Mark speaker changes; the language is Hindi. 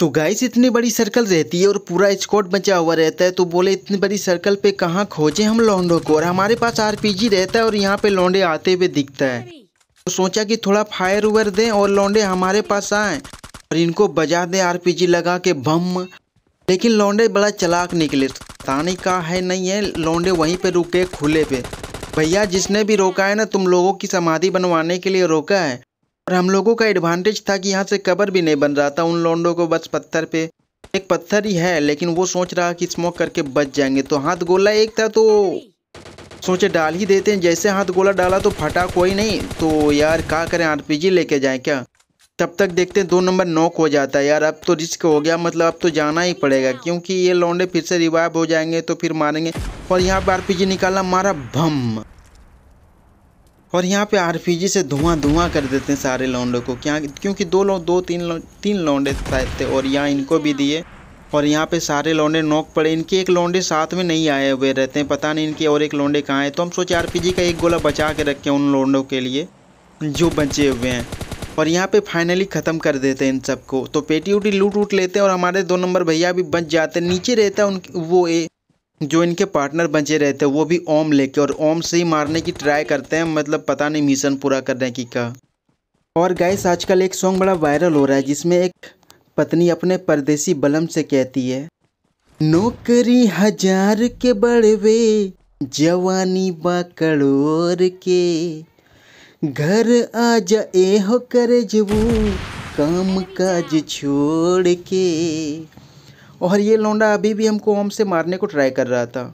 Speaker 1: तो गाइस इतनी बड़ी सर्कल रहती है और पूरा स्कॉट बचा हुआ रहता है तो बोले इतनी बड़ी सर्कल पे कहाँ खोजें हम लॉन्डो को और हमारे पास आर रहता है और यहाँ पे लॉन्डे आते हुए दिखता है तो सोचा कि थोड़ा फायर उवर दें और लॉन्डे हमारे पास आए और इनको बजा दें आर लगा के बम लेकिन लौंडे बड़ा चलाक निकले तो ताने का कहा है नहीं है लौंडे वहीं पर रुके खुले पे भैया जिसने भी रोका है ना तुम लोगों की समाधि बनवाने के लिए रोका है और हम लोगों का एडवांटेज था कि यहाँ से कबर भी नहीं बन रहा था उन लोंडो को बस पत्थर पे एक पत्थर ही है लेकिन वो सोच रहा कि स्मोक करके बच जाएंगे तो हाथ गोला एक था तो सोचे डाल ही देते हैं जैसे हाथ गोला डाला तो फटा कोई नहीं तो यार क्या करें आरपीजी लेके जाए क्या तब तक देखते हैं दो नंबर नॉक हो जाता है यार अब तो रिस्क हो गया मतलब अब तो जाना ही पड़ेगा हाँ। क्योंकि ये लौंडे फिर से रिवाइव हो जाएंगे तो फिर मारेंगे और यहाँ पर आरपीजी निकालना मारा भम और यहाँ पे आरपीजी से धुआं धुआं कर देते हैं सारे लौंडों को क्या क्योंकि दो लोग दो तीन लो, तीन लौंडे थे और यहाँ इनको भी दिए और यहाँ पे सारे लौंडे नोक पड़े इनके एक लौंडे साथ में नहीं आए हुए रहते हैं पता नहीं इनके और एक लौंडे कहाँ हैं तो हम सोचे आर का एक गोला बचा के रखें उन लौंडों के लिए जो बचे हुए हैं और यहाँ पे फाइनली ख़त्म कर देते हैं इन सबको तो पेटी उटी लूट उट लेते हैं और हमारे दो नंबर भैया भी बच जाते हैं नीचे रहता है उन वो ए जो इनके पार्टनर बचे रहते हैं वो भी ओम लेके और ओम से ही मारने की ट्राई करते हैं मतलब पता नहीं मिशन पूरा करने की का और गाइस आजकल एक सॉन्ग बड़ा वायरल हो रहा है जिसमें एक पत्नी अपने परदेसी बलम से कहती है नौकरी हजार के बड़वे जवानी बाकड़ोर के घर आ जा हो करे जबू काम काज छोड़ के और ये लौंडा अभी भी हमको ओम से मारने को ट्राई कर रहा था